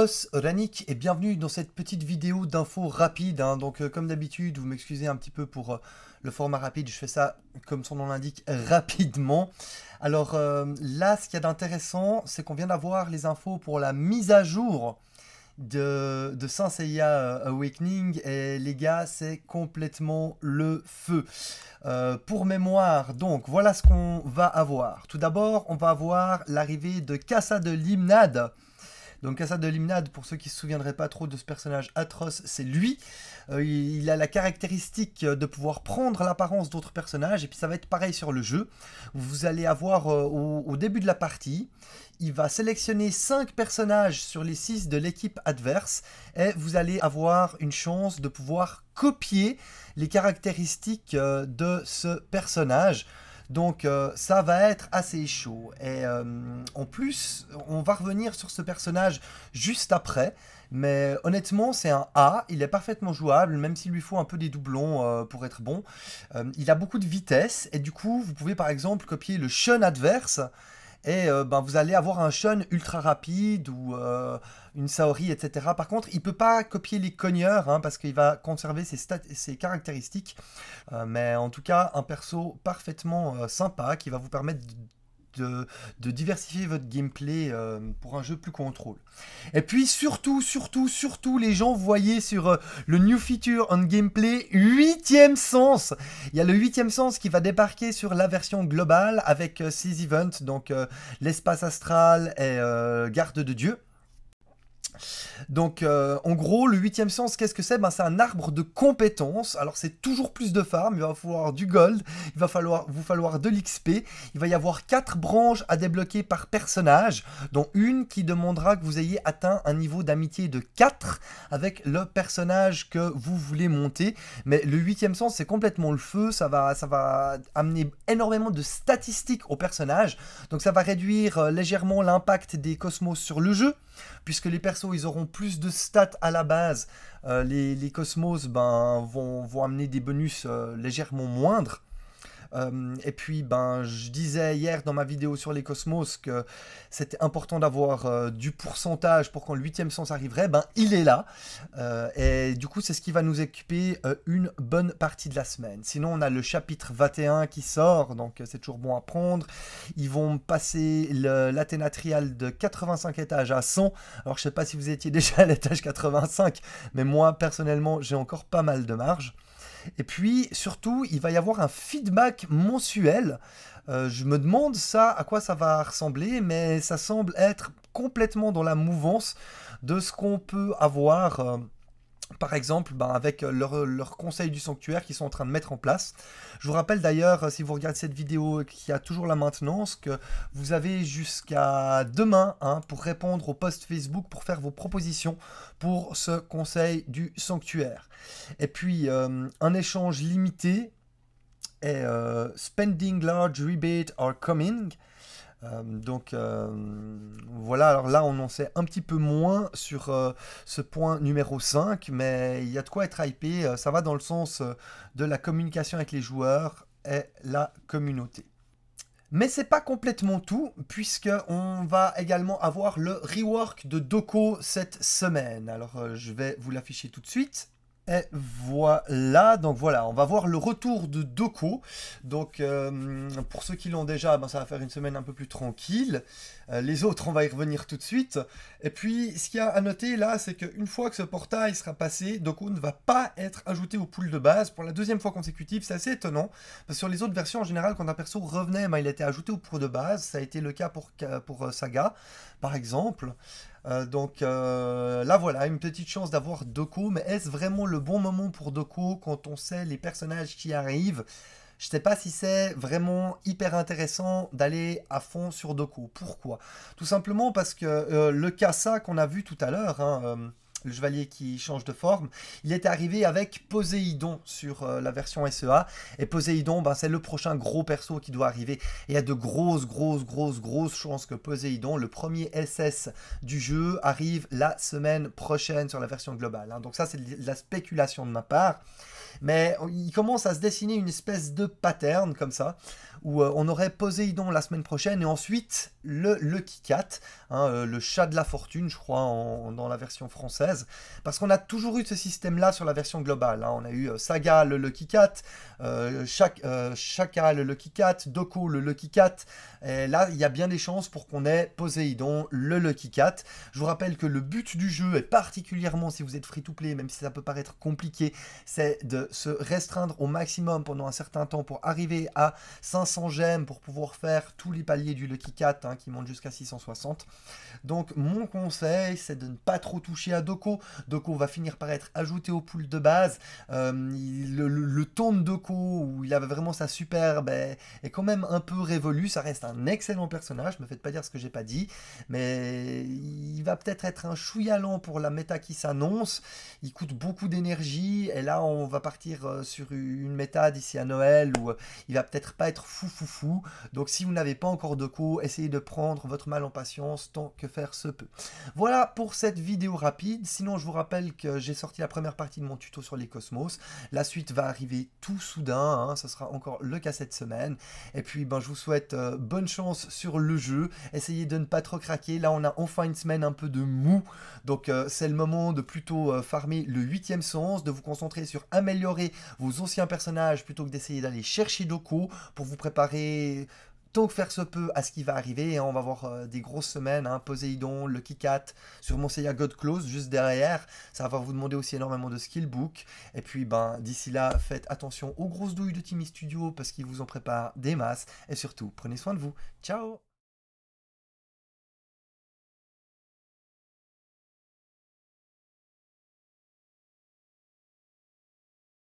Os et bienvenue dans cette petite vidéo d'infos rapide. Hein. Donc euh, comme d'habitude, vous m'excusez un petit peu pour euh, le format rapide, je fais ça comme son nom l'indique rapidement. Alors euh, là, ce qu'il y a d'intéressant, c'est qu'on vient d'avoir les infos pour la mise à jour de, de Saint Seiya Awakening et les gars c'est complètement le feu. pour mémoire donc voilà ce qu'on va avoir. Tout d'abord on va avoir l'arrivée de Casa de Limnade donc ça de Limnade, pour ceux qui se souviendraient pas trop de ce personnage atroce, c'est lui. Euh, il a la caractéristique de pouvoir prendre l'apparence d'autres personnages, et puis ça va être pareil sur le jeu. Vous allez avoir euh, au, début de la partie, il va sélectionner 5 personnages sur les 6 de l'équipe adverse, et vous allez avoir une chance de pouvoir copier les caractéristiques euh, de ce personnage. Donc euh, ça va être assez chaud. Et euh, en plus, on va revenir sur ce personnage juste après. Mais honnêtement, c'est un A, il est parfaitement jouable, même s'il lui faut un peu des doublons euh, pour être bon. il a beaucoup de vitesse, et du coup, vous pouvez par exemple copier le Shun adverse, et euh, ben, vous allez avoir un Shun ultra rapide ou euh, une Saori, etc. Par contre, il ne peut pas copier les cogneurs hein, parce qu'il va conserver ses, ses caractéristiques. Euh, mais en tout cas, un perso parfaitement sympa qui va vous permettre de de, diversifier votre gameplay euh, pour un jeu plus contrôle. Et puis surtout, surtout, surtout, les gens voyaient sur euh, le New Feature on Gameplay 8 sens. Il y a le 8 sens qui va débarquer sur la version globale avec euh, ses events, donc l'espace astral et garde de Dieu. Donc, euh, en gros, le huitième sens, qu'est-ce que c'est ben, C'est un arbre de compétences. Alors, c'est toujours plus de farm. Il va falloir du gold. Il va falloir, vous falloir de l'XP. Il va y avoir quatre branches à débloquer par personnage, dont une qui demandera que vous ayez atteint un niveau d'amitié de 4 avec le personnage que vous voulez monter. Mais le huitième sens, c'est complètement le feu. Ça va, ça va amener énormément de statistiques au personnage. Donc, ça va réduire euh, légèrement l'impact des cosmos sur le jeu puisque les persos, ils auront plus de stats à la base. Euh, les, cosmos ben, vont, amener des bonus euh, légèrement moindres, euh, et puis, ben, je disais hier dans ma vidéo sur les cosmos que c'était important d'avoir euh, du pourcentage pour quand le huitième sens arriverait. Ben, il est là. Euh, et du coup, c'est ce qui va nous occuper une bonne partie de la semaine. Sinon, on a le chapitre 21 qui sort, donc c'est toujours bon à prendre. Ils vont passer l'athénatrial de 85 étages à 100. Alors, je sais pas si vous étiez déjà à l'étage 85, mais moi, personnellement, j'ai encore pas mal de marge. Et puis surtout, il va y avoir un feedback mensuel. Euh, je me demande ça, à quoi ça va ressembler, mais ça semble être complètement dans la mouvance de ce qu'on peut avoir. Euh, par exemple ben, avec euh, leurs leur conseil du sanctuaire qu'ils sont en train de mettre en place. Je vous rappelle d'ailleurs, euh, si vous regardez cette vidéo qui a toujours la maintenance, que vous avez jusqu'à demain hein, pour répondre au post Facebook, pour faire vos propositions pour ce conseil du sanctuaire. Et puis, euh, un échange limité et Spending Large Rebate Are Coming. Euh, donc euh, voilà, alors là on en sait un petit peu moins sur euh, ce point numéro 5, mais il y a de quoi être hypé, ça va dans le sens de la communication avec les joueurs et la communauté. Mais c'est pas complètement tout, puisque on va également avoir le rework de Doko cette semaine. Alors je vais vous l'afficher tout de suite. Et voilà, donc voilà, on va voir le retour de Doko. Donc euh, pour ceux qui l'ont déjà, ben, ça va faire une semaine un peu plus tranquille. Euh, les autres, on va y revenir tout de suite. Et puis ce qu'il y a à noter là, c'est qu'une fois que ce portail sera passé, Doko ne va pas être ajouté au pool de base pour la deuxième fois consécutive. C'est assez étonnant, parce que sur les autres versions en général, quand un perso revenait, ben, il était ajouté au pool de base. Ça a été le cas pour, pour euh, Saga, par exemple. Euh, donc euh, là voilà, une petite chance d'avoir Doko, mais est-ce vraiment le bon moment pour Doko quand on sait les personnages qui arrivent je ne sais pas si c'est vraiment hyper intéressant d'aller à fond sur Doko. Pourquoi Tout simplement parce que euh, le Kassa qu'on a vu tout à l'heure, hein, le chevalier qui change de forme, il est arrivé avec Poséidon sur euh, la version SEA. Et Poséidon, ben, c'est le prochain gros perso qui doit arriver. Et il y a de grosses, grosses, grosses, grosses chances que Poséidon, le premier SS du jeu, arrive la semaine prochaine sur la version globale. Hein. Donc ça, c'est de la spéculation de ma part. Mais il commence à se dessiner une espèce de pattern comme ça où euh, on aurait Poséidon la semaine prochaine et ensuite le Lucky Cat, hein, euh, le chat de la fortune, je crois, dans la version française. Parce qu'on a toujours eu ce système-là sur la version globale. Hein. On a eu euh, Saga le Lucky Cat, Chaka, le Lucky Cat, Doko le Lucky Cat. Et là, il y a bien des chances pour qu'on ait Poséidon le Lucky Cat. Je vous rappelle que le but du jeu est particulièrement si vous êtes free-to-play, même si ça peut paraître compliqué, c'est de se restreindre au maximum pendant un certain temps pour arriver à 500 500 gemmes pour pouvoir faire tous les paliers du Lucky Cat hein, qui montent jusqu'à 660. Donc mon conseil, c'est de ne pas trop toucher à Doko. Doko va finir par être ajouté au pool de base. Euh, le, ton de Doko, où il avait vraiment sa superbe, est, quand même un peu révolu. Ça reste un excellent personnage, me faites pas dire ce que j'ai pas dit. Mais il va peut-être être un chouïa lent pour la méta qui s'annonce. Il coûte beaucoup d'énergie. Et là, on va partir euh, sur une méta d'ici à Noël où euh, il va peut-être pas être fou fou fou fou. Donc si vous n'avez pas encore de co, essayez de prendre votre mal en patience tant que faire se peut. Voilà pour cette vidéo rapide. Sinon je vous rappelle que j'ai sorti la première partie de mon tuto sur les cosmos. La suite va arriver tout soudain, ce hein. sera encore le cas cette semaine. Et puis ben, je vous souhaite euh, bonne chance sur le jeu. Essayez de ne pas trop craquer. Là on a enfin une semaine un peu de mou. Donc euh, c'est le moment de plutôt euh, farmer le huitième sens, de vous concentrer sur améliorer vos anciens personnages plutôt que d'essayer d'aller chercher Doko pour vous préparer préparer tant que faire se peut à ce qui va arriver. on va avoir euh, des grosses semaines, hein, Poséidon, le Cat, sur Monseya God Close juste derrière. Ça va vous demander aussi énormément de skill book, Et puis ben d'ici là, faites attention aux grosses douilles de Timmy Studio parce qu'ils vous en prépare des masses. Et surtout, prenez soin de vous. Ciao